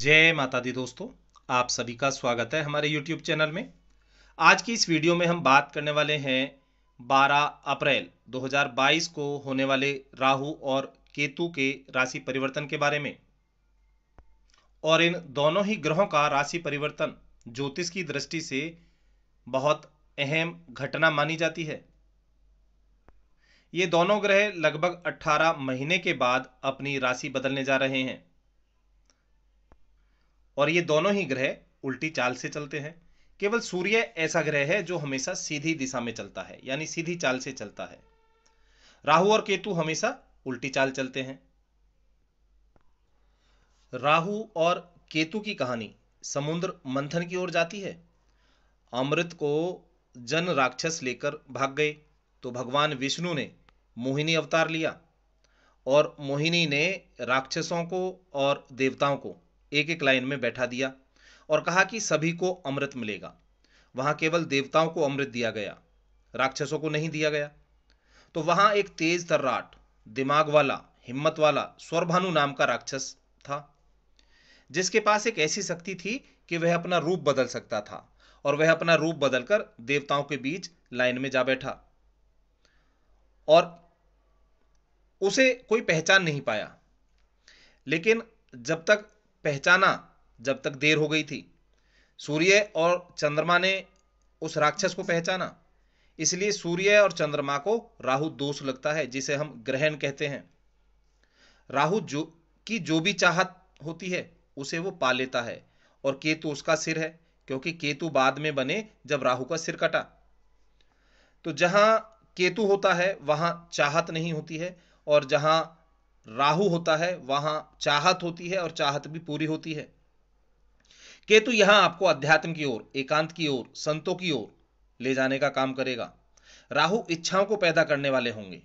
जय माता दी दोस्तों आप सभी का स्वागत है हमारे YouTube चैनल में आज की इस वीडियो में हम बात करने वाले हैं 12 अप्रैल 2022 को होने वाले राहु और केतु के राशि परिवर्तन के बारे में और इन दोनों ही ग्रहों का राशि परिवर्तन ज्योतिष की दृष्टि से बहुत अहम घटना मानी जाती है ये दोनों ग्रह लगभग 18 महीने के बाद अपनी राशि बदलने जा रहे हैं और ये दोनों ही ग्रह उल्टी चाल से चलते हैं केवल सूर्य ऐसा ग्रह है जो हमेशा सीधी दिशा में चलता है यानी सीधी चाल से चलता है राहु और केतु हमेशा उल्टी चाल चलते हैं राहु और केतु की कहानी समुद्र मंथन की ओर जाती है अमृत को जन राक्षस लेकर भाग गए तो भगवान विष्णु ने मोहिनी अवतार लिया और मोहिनी ने राक्षसों को और देवताओं को एक एक लाइन में बैठा दिया और कहा कि सभी को अमृत मिलेगा वहां केवल देवताओं को अमृत दिया गया राक्षसों को नहीं दिया गया तो वहां एक तेज तर्राट दिमाग वाला हिम्मत वाला स्वरभानु नाम का राक्षस था जिसके पास एक ऐसी शक्ति थी कि वह अपना रूप बदल सकता था और वह अपना रूप बदलकर देवताओं के बीच लाइन में जा बैठा और उसे कोई पहचान नहीं पाया लेकिन जब तक पहचाना जब तक देर हो गई थी सूर्य और चंद्रमा ने उस राक्षस को पहचाना इसलिए सूर्य और चंद्रमा को राहु दोष लगता है जिसे हम ग्रहण कहते हैं राहु जो की जो भी चाहत होती है उसे वो पा लेता है और केतु उसका सिर है क्योंकि केतु बाद में बने जब राहु का सिर कटा तो जहां केतु होता है वहां चाहत नहीं होती है और जहां राहु होता है वहां चाहत होती है और चाहत भी पूरी होती है केतु यहां आपको अध्यात्म की ओर एकांत की ओर संतों की ओर ले जाने का काम करेगा राहु इच्छाओं को पैदा करने वाले होंगे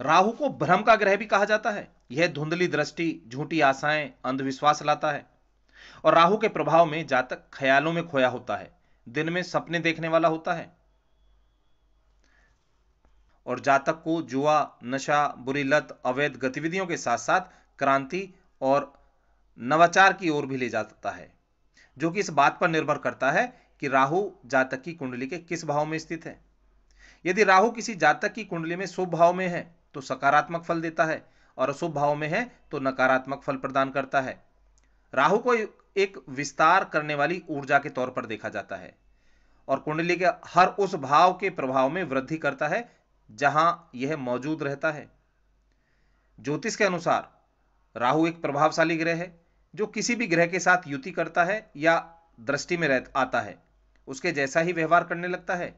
राहु को भ्रम का ग्रह भी कहा जाता है यह धुंधली दृष्टि झूठी आशाएं अंधविश्वास लाता है और राहु के प्रभाव में जातक ख्यालों में खोया होता है दिन में सपने देखने वाला होता है और जातक को जुआ नशा बुरी लत अवैध गतिविधियों के साथ साथ क्रांति और नवाचार की ओर भी ले जा सकता है जो कि इस बात पर निर्भर करता है कि राहु जातक की कुंडली के किस भाव में स्थित है यदि राहु किसी जातक की कुंडली में शुभ भाव में है तो सकारात्मक फल देता है और अशुभ भाव में है तो नकारात्मक फल प्रदान करता है राहु को एक विस्तार करने वाली ऊर्जा के तौर पर देखा जाता है और कुंडली के हर उस भाव के प्रभाव में वृद्धि करता है जहां यह मौजूद रहता है ज्योतिष के अनुसार राहु एक प्रभावशाली ग्रह है जो किसी भी ग्रह के साथ युति करता है या दृष्टि में रह आता है उसके जैसा ही व्यवहार करने लगता है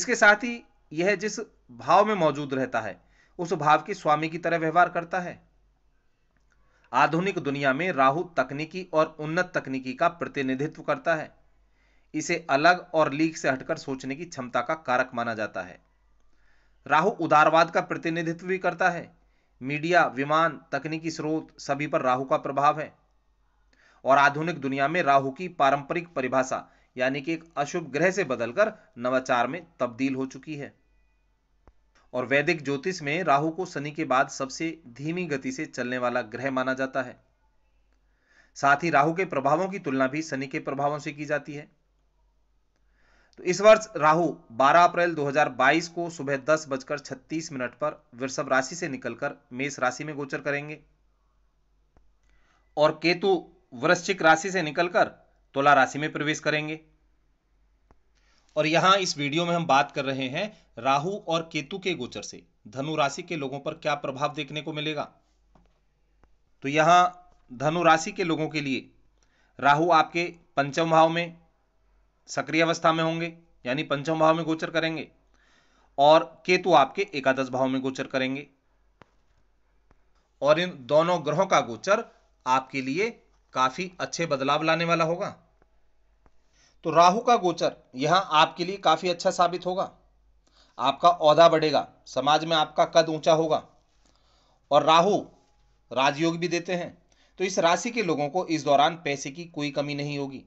इसके साथ ही यह जिस भाव में मौजूद रहता है उस भाव की स्वामी की तरह व्यवहार करता है आधुनिक दुनिया में राहु तकनीकी और उन्नत तकनीकी का प्रतिनिधित्व करता है इसे अलग और लीक से हटकर सोचने की क्षमता का कारक माना जाता है राहु उदारवाद का प्रतिनिधित्व भी करता है मीडिया विमान तकनीकी स्रोत सभी पर राहु का प्रभाव है और आधुनिक दुनिया में राहु की पारंपरिक परिभाषा यानी कि एक अशुभ ग्रह से बदलकर नवाचार में तब्दील हो चुकी है और वैदिक ज्योतिष में राहु को शनि के बाद सबसे धीमी गति से चलने वाला ग्रह माना जाता है साथ ही राहु के प्रभावों की तुलना भी शनि के प्रभावों से की जाती है तो इस वर्ष राहु 12 अप्रैल 2022 को सुबह दस बजकर छत्तीस मिनट पर वृषभ राशि से निकलकर मेष राशि में गोचर करेंगे और केतु वृश्चिक राशि से निकलकर तुला राशि में प्रवेश करेंगे और यहां इस वीडियो में हम बात कर रहे हैं राहु और केतु के गोचर से धनु राशि के लोगों पर क्या प्रभाव देखने को मिलेगा तो यहां धनु राशि के लोगों के लिए राहु आपके पंचम भाव में सक्रिय अवस्था में होंगे यानी पंचम भाव में गोचर करेंगे और केतु आपके एकादश भाव में गोचर करेंगे और इन दोनों ग्रहों का गोचर आपके लिए काफी अच्छे बदलाव लाने वाला होगा तो राहु का गोचर यह आपके लिए काफी अच्छा साबित होगा आपका औहदा बढ़ेगा समाज में आपका कद ऊंचा होगा और राहु राजयोग भी देते हैं तो इस राशि के लोगों को इस दौरान पैसे की कोई कमी नहीं होगी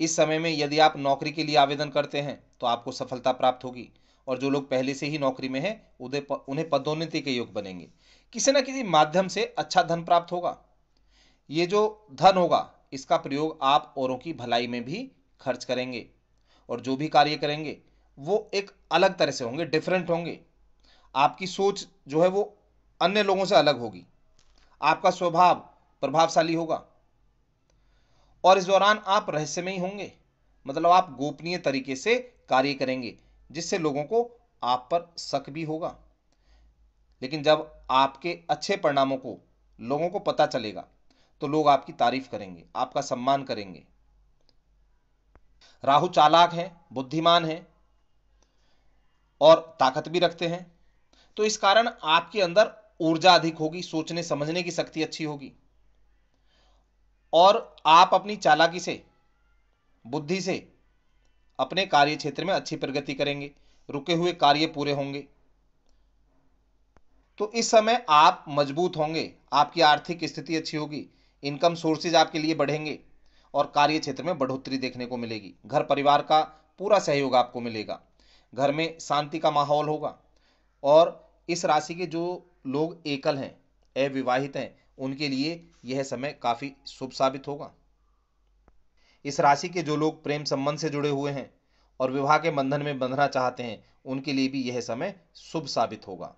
इस समय में यदि आप नौकरी के लिए आवेदन करते हैं तो आपको सफलता प्राप्त होगी और जो लोग पहले से ही नौकरी में हैं उदय उन्हें पदोन्नति के योग बनेंगे किसी न किसी माध्यम से अच्छा धन प्राप्त होगा ये जो धन होगा इसका प्रयोग आप औरों की भलाई में भी खर्च करेंगे और जो भी कार्य करेंगे वो एक अलग तरह से होंगे डिफरेंट होंगे आपकी सोच जो है वो अन्य लोगों से अलग होगी आपका स्वभाव प्रभावशाली होगा और इस दौरान आप रहस्यमय होंगे मतलब आप गोपनीय तरीके से कार्य करेंगे जिससे लोगों को आप पर शक भी होगा लेकिन जब आपके अच्छे परिणामों को लोगों को पता चलेगा तो लोग आपकी तारीफ करेंगे आपका सम्मान करेंगे राहु चालाक हैं बुद्धिमान हैं और ताकत भी रखते हैं तो इस कारण आपके अंदर ऊर्जा अधिक होगी सोचने समझने की शक्ति अच्छी होगी और आप अपनी चालाकी से बुद्धि से अपने कार्य क्षेत्र में अच्छी प्रगति करेंगे रुके हुए कार्य पूरे होंगे तो इस समय आप मजबूत होंगे आपकी आर्थिक स्थिति अच्छी होगी इनकम सोर्सेज आपके लिए बढ़ेंगे और कार्य क्षेत्र में बढ़ोतरी देखने को मिलेगी घर परिवार का पूरा सहयोग आपको मिलेगा घर में शांति का माहौल होगा और इस राशि के जो लोग एकल हैं अविवाहित हैं उनके लिए यह समय काफ़ी शुभ साबित होगा इस राशि के जो लोग प्रेम संबंध से जुड़े हुए हैं और विवाह के बंधन में बंधना चाहते हैं उनके लिए भी यह समय शुभ साबित होगा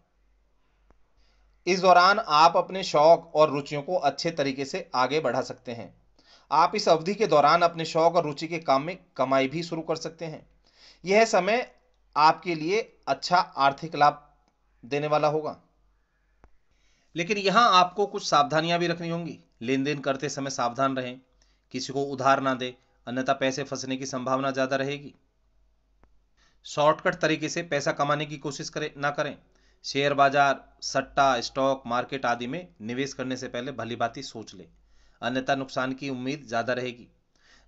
इस दौरान आप अपने शौक और रुचियों को अच्छे तरीके से आगे बढ़ा सकते हैं आप इस अवधि के दौरान अपने शौक और रुचि के काम में कमाई भी शुरू कर सकते हैं यह समय आपके लिए अच्छा आर्थिक लाभ देने वाला होगा लेकिन यहां आपको कुछ सावधानियां भी रखनी होंगी लेन देन करते समय सावधान रहें किसी को उधार ना दें अन्यथा पैसे फंसने की संभावना ज़्यादा रहेगी शॉर्टकट तरीके से पैसा कमाने की कोशिश करें ना करें शेयर बाजार सट्टा स्टॉक मार्केट आदि में निवेश करने से पहले भली भांति सोच लें अन्यथा नुकसान की उम्मीद ज़्यादा रहेगी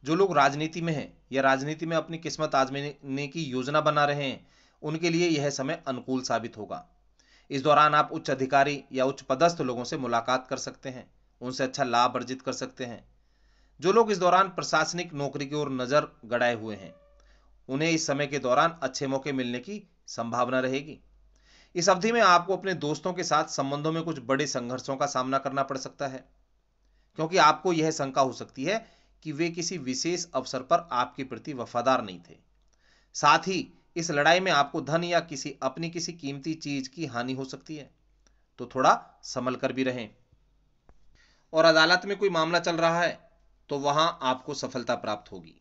जो लोग राजनीति में हैं या राजनीति में अपनी किस्मत आजमाने की योजना बना रहे हैं उनके लिए यह समय अनुकूल साबित होगा इस दौरान आप उच्च अधिकारी या उच्च पदस्थ लोगों से मुलाकात कर सकते हैं उनसे अच्छा लाभ अर्जित कर सकते हैं जो लोग इस दौरान प्रशासनिक नौकरी की ओर नज़र गड़ाए हुए हैं उन्हें इस समय के दौरान अच्छे मौके मिलने की संभावना रहेगी इस अवधि में आपको अपने दोस्तों के साथ संबंधों में कुछ बड़े संघर्षों का सामना करना पड़ सकता है क्योंकि आपको यह शंका हो सकती है कि वे किसी विशेष अवसर पर आपके प्रति वफादार नहीं थे साथ ही इस लड़ाई में आपको धन या किसी अपनी किसी कीमती चीज की हानि हो सकती है तो थोड़ा संभल कर भी रहें और अदालत में कोई मामला चल रहा है तो वहां आपको सफलता प्राप्त होगी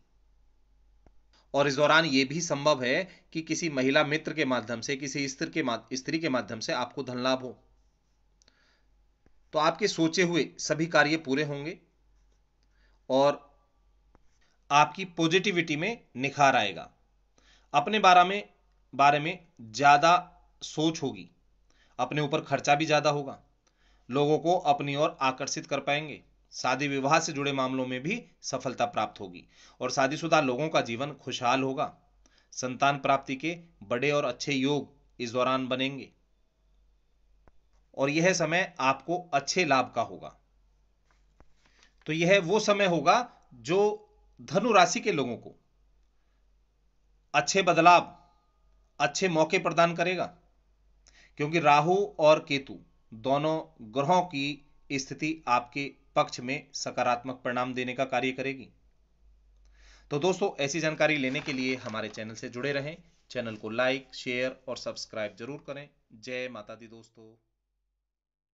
और इस दौरान यह भी संभव है कि किसी महिला मित्र के माध्यम से किसी स्त्री के स्त्री के माध्यम से आपको धन लाभ हो तो आपके सोचे हुए सभी कार्य पूरे होंगे और आपकी पॉजिटिविटी में निखार आएगा अपने बारे में बारे में ज़्यादा सोच होगी अपने ऊपर खर्चा भी ज़्यादा होगा लोगों को अपनी ओर आकर्षित कर पाएंगे शादी विवाह से जुड़े मामलों में भी सफलता प्राप्त होगी और शादीशुदा लोगों का जीवन खुशहाल होगा संतान प्राप्ति के बड़े और अच्छे योग इस दौरान बनेंगे और यह समय आपको अच्छे लाभ का होगा तो यह वो समय होगा जो धनु राशि के लोगों को अच्छे बदलाव अच्छे मौके प्रदान करेगा क्योंकि राहु और केतु दोनों ग्रहों की स्थिति आपके पक्ष में सकारात्मक परिणाम देने का कार्य करेगी तो दोस्तों ऐसी जानकारी लेने के लिए हमारे चैनल से जुड़े रहें चैनल को लाइक शेयर और सब्सक्राइब जरूर करें जय माता दी दोस्तों